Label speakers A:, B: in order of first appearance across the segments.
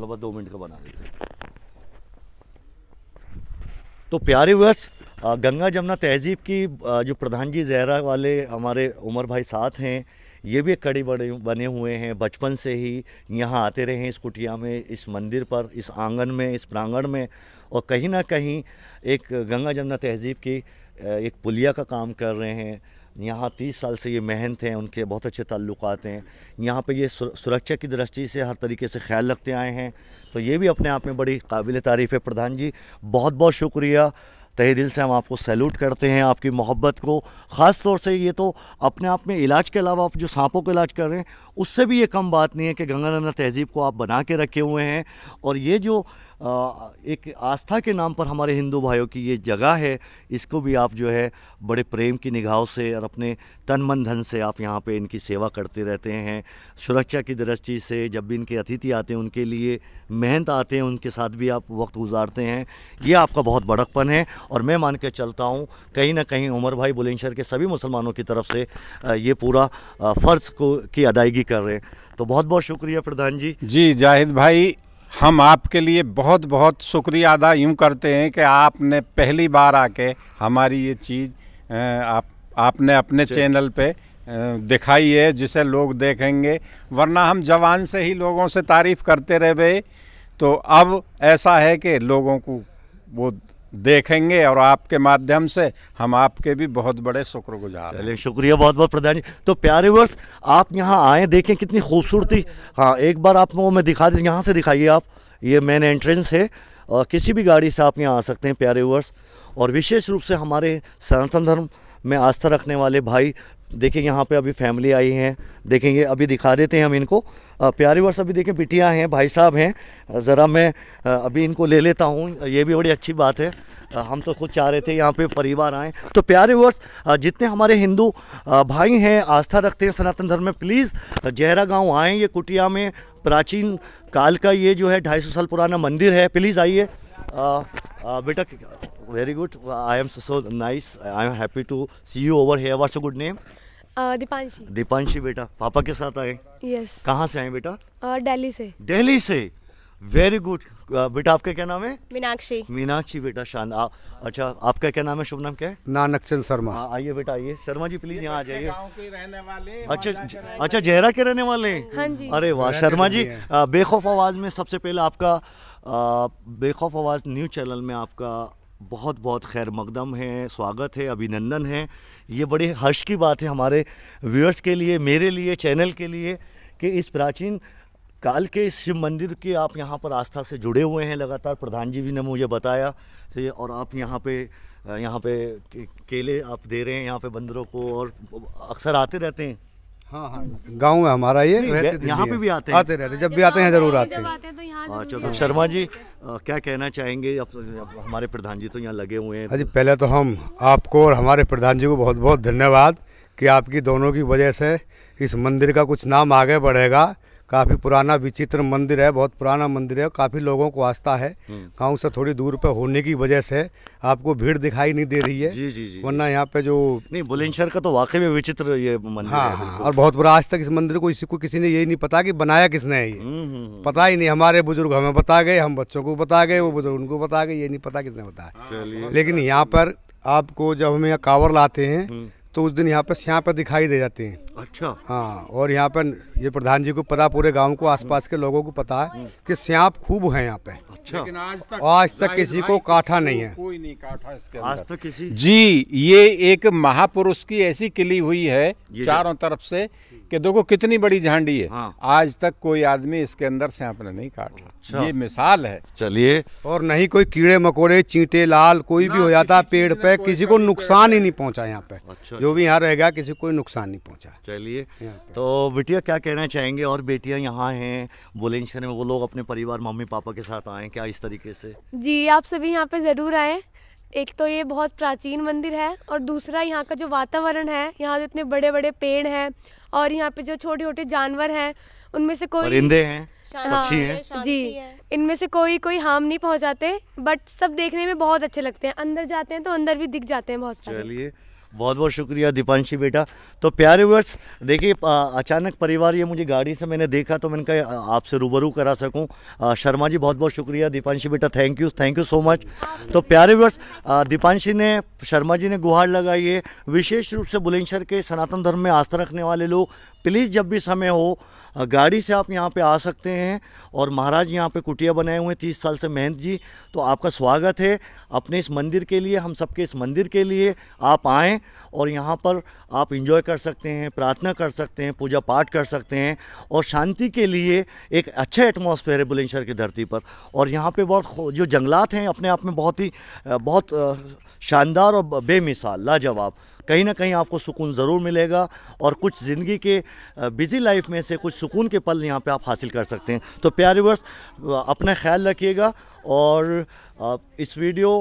A: लगभग मतलब दो मिनट का बना देते तो प्यारे वर्ष गंगा जमुना तहजीब की जो प्रधान जी जहरा वाले हमारे उमर भाई साथ हैं ये भी एक कड़ी बड़े बने हुए हैं बचपन से ही यहाँ आते रहे हैं इस कुटिया में इस मंदिर पर इस आंगन में इस प्रांगण में और कहीं ना कहीं एक गंगा जमुना तहजीब की एक पुलिया का काम कर रहे हैं यहाँ तीस साल से ये मेहनत हैं उनके बहुत अच्छे ताल्लुक हैं यहाँ पर ये सुरक्षा की दृष्टि से हर तरीके से ख्याल रखते आए हैं तो ये भी अपने आप में बड़ी काबिल तारीफ़ है प्रधान जी बहुत बहुत शुक्रिया तहे दिल से हम आपको सैल्यूट करते हैं आपकी मोहब्बत को ख़ास तौर से ये तो अपने आप में इलाज के अलावा आप जो सांपों का इलाज कर रहे हैं उससे भी ये कम बात नहीं है कि गंगा नंदा तहजीब को आप बना के रखे हुए हैं और ये जो एक आस्था के नाम पर हमारे हिंदू भाइयों की ये जगह है इसको भी आप जो है बड़े प्रेम की निगाहों से और अपने तन मन धन से आप यहाँ पे इनकी सेवा करते रहते हैं सुरक्षा की दृष्टि से जब भी इनके अतिथि आते हैं उनके लिए मेहनत आते हैं उनके साथ भी आप वक्त गुजारते हैं ये आपका बहुत बड़कपन है और मैं मान के चलता हूँ कहीं ना कहीं उमर भाई बुलेंशर के सभी मुसलमानों की तरफ से ये पूरा फ़र्ज़ को की अदायगी कर रहे हैं तो बहुत बहुत शुक्रिया प्रधान जी जी जाहिद भाई
B: हम आपके लिए बहुत बहुत शुक्रिया अदा यूँ करते हैं कि आपने पहली बार आके हमारी ये चीज़ आप आपने अपने चैनल पे दिखाई है जिसे लोग देखेंगे वरना हम जवान से ही लोगों से तारीफ़ करते रह गए तो अब ऐसा है कि लोगों को वो देखेंगे और
A: आपके माध्यम से हम आपके भी बहुत बड़े शुक्रगुजार चलिए शुक्रिया बहुत बहुत प्रधान जी तो प्यारे वर्ष आप यहाँ आए देखें कितनी खूबसूरती हाँ एक बार आप वो मैं दिखा दी यहाँ से दिखाइए आप ये मेन एंट्रेंस है और किसी भी गाड़ी से आप यहाँ आ सकते हैं प्यारे वर्ष और विशेष रूप से हमारे सनातन धर्म में आस्था रखने वाले भाई देखिए यहाँ पे अभी फैमिली आई है देखेंगे अभी दिखा देते हैं हम इनको प्यारे वर्ष अभी देखें बिटिया हैं भाई साहब हैं ज़रा मैं अभी इनको ले लेता हूँ ये भी बड़ी अच्छी बात है हम तो खुद चाह रहे थे यहाँ पे परिवार आए तो प्यारे वर्ष जितने हमारे हिंदू भाई हैं आस्था रखते हैं सनातन धर्म में प्लीज़ जहरा गांव आएँ ये कुटिया में प्राचीन काल का ये जो है ढाई सौ साल पुराना मंदिर है प्लीज़ आइए बेटा very good. I am so, so nice. I am happy to see you over here. What's your good name?
B: Deepanshi
A: Deepanshi बेटा पापा के साथ आए yes. कहाँ से आए बेटा दिल्ली से दिल्ली से वेरी गुड बेटा आपका क्या नाम है मीनाक्षी मीनाक्षी बेटा शान आ, अच्छा आपका क्या नाम है शुभ नाम क्या है नानकचंद शर्मा आइए बेटा आइए शर्मा जी प्लीज यहाँ आ जाइए अच्छा अच्छा जहरा के रहने वाले हाँ जी अरे वाह शर्मा जी बेखौफ आवाज में सबसे पहले आपका बेखौफ आवाज न्यूज चैनल में आपका बहुत बहुत खैर मकदम है स्वागत है अभिनंदन है ये बड़े हर्ष की बात है हमारे व्यूअर्स के लिए मेरे लिए चैनल के लिए कि इस प्राचीन काल के इस शिव मंदिर के आप यहाँ पर आस्था से जुड़े हुए हैं लगातार प्रधान जी भी ने मुझे बताया और आप यहाँ पे यहाँ पे केले आप दे रहे हैं यहाँ पे बंदरों को और अक्सर आते रहते हैं हाँ हाँ
B: गाँव है हमारा ये यहाँ पे भी आते हैं आते रहते जब भी आते हैं जरूर आते हैं
A: तो हाँ, चलो शर्मा जी क्या कहना चाहेंगे हमारे प्रधान जी तो यहाँ लगे हुए हैं हाँ जी पहले
B: तो हम आपको और हमारे प्रधान जी को बहुत बहुत धन्यवाद कि आपकी दोनों की वजह से इस मंदिर का कुछ नाम आगे बढ़ेगा काफ़ी पुराना विचित्र मंदिर है बहुत पुराना मंदिर है काफ़ी लोगों को आस्था है हम्म। गाँव से थोड़ी दूर पे होने की वजह से आपको भीड़ दिखाई नहीं दे रही है जी जी जी वरना यहाँ पे जो
A: नहीं बुलंदशहर का तो वाकई में विचित्र ये मंदिर हाँ, है हाँ, हाँ
B: और बहुत बुरा आज तक इस मंदिर को इसी को किसी ने यही नहीं पता कि बनाया किसने है ये हम्म, हम्म, पता ही नहीं हमारे बुजुर्ग हमें बता गए हम बच्चों को बता गए वो बुजुर्ग उनको बता गए ये नहीं पता किसने बताया हाँ, लेकिन यहाँ पर आपको जब हम यहाँ कावर लाते हैं तो उस दिन यहाँ पर यहाँ पर दिखाई दे जाती हैं अच्छा हाँ और यहाँ पर ये प्रधान जी को पता पूरे गांव को आसपास के लोगों को पता है कि स्यांप खूब है यहाँ पे अच्छा आज तक किसी को काटा नहीं है कोई नहीं काटा इसके आज
A: तक किसी जी
B: ये एक महापुरुष की ऐसी किली हुई है चारों तरफ से कि देखो कितनी बड़ी झांडी है हाँ। आज तक कोई आदमी इसके अंदर से ने नहीं काटा अच्छा। ये मिसाल है चलिए और नहीं कोई कीड़े मकोड़े चींटे लाल कोई भी हो जाता पेड़ पे किसी को नुकसान ही नहीं पहुँचा यहाँ पे अच्छा, जो भी यहाँ रहेगा किसी कोई नुकसान नहीं
A: पहुँचा चलिए तो बिटिया क्या कहना चाहेंगे और बेटियाँ यहाँ हैं बुलंदशहर में वो लोग अपने परिवार मम्मी पापा के साथ आए क्या इस तरीके से
B: जी आप सभी यहाँ पे ज़रूर आए एक तो ये बहुत प्राचीन मंदिर है और दूसरा यहाँ का जो वातावरण है यहाँ जो इतने बड़े बड़े पेड़ हैं और यहाँ पे जो छोटे छोटे जानवर हैं उनमें से कोई परिंदे हैं हाँ, हैं जी इनमें से कोई कोई हार्म नहीं पहुँचाते बट सब देखने में बहुत अच्छे लगते हैं अंदर जाते हैं तो अंदर भी दिख जाते हैं बहुत सारे
A: चलिए बहुत बहुत शुक्रिया दीपांशी बेटा तो प्यारे व्यूअर्स देखिए अचानक परिवार ये मुझे गाड़ी से मैंने देखा तो मैंने कहा आपसे रूबरू करा सकूं शर्मा जी बहुत बहुत शुक्रिया दीपांशी बेटा thank you thank you so much तो प्यारे व्यूअर्स दीपांशी ने शर्मा जी ने गुहार लगाई है विशेष रूप से बुलंदशहर के सनातन धर्म में आस्था रखने वाले लोग प्लीज़ जब भी समय हो गाड़ी से आप यहाँ पे आ सकते हैं और महाराज यहाँ पे कुटिया बनाए हुए हैं तीस साल से महंत जी तो आपका स्वागत है अपने इस मंदिर के लिए हम सबके इस मंदिर के लिए आप आएँ और यहाँ पर आप इंजॉय कर सकते हैं प्रार्थना कर सकते हैं पूजा पाठ कर सकते हैं और शांति के लिए एक अच्छा एटमोसफेयर है बुलंदशहर की धरती पर और यहाँ पर बहुत जो जंगलात हैं अपने आप में बहुत ही बहुत शानदार और बेमिसाल लाजवाब कहीं ना कहीं आपको सुकून ज़रूर मिलेगा और कुछ ज़िंदगी के बिजी लाइफ में से कुछ सुकून के पल यहाँ पे आप हासिल कर सकते हैं तो प्यारे वर्ष अपना ख्याल रखिएगा और इस वीडियो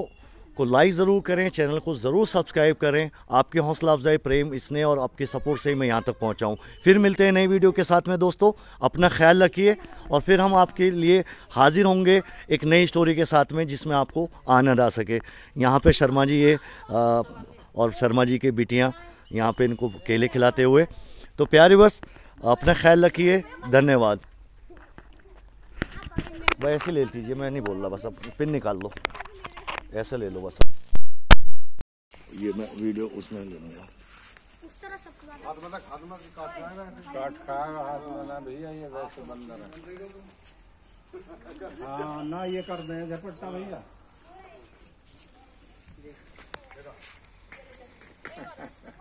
A: को लाइक ज़रूर करें चैनल को ज़रूर सब्सक्राइब करें आपकी हौसला अफजाई प्रेम स्नेह और आपके सपोर्ट से ही मैं यहाँ तक पहुँचाऊँ फिर मिलते हैं नई वीडियो के साथ में दोस्तों अपना ख्याल रखिए और फिर हम आपके लिए हाजिर होंगे एक नई स्टोरी के साथ में जिसमें आपको आनंद आ सके यहाँ पे शर्मा जी ये आ, और शर्मा जी की बेटियाँ यहाँ पे इनको केले खिलाते हुए तो प्यारे बस अपना ख्याल रखिए धन्यवाद भाई ऐसे ले लीजिए मैं नहीं बोल रहा बस अब पिन निकाल लो ऐसे ले लो बस ये मैं वीडियो उसमें ले लूँगा
B: हाँ ना ये कर दे झपट्टा भैया एक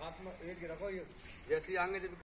B: हाथ में एक रखो ये जैसे आएंगे जब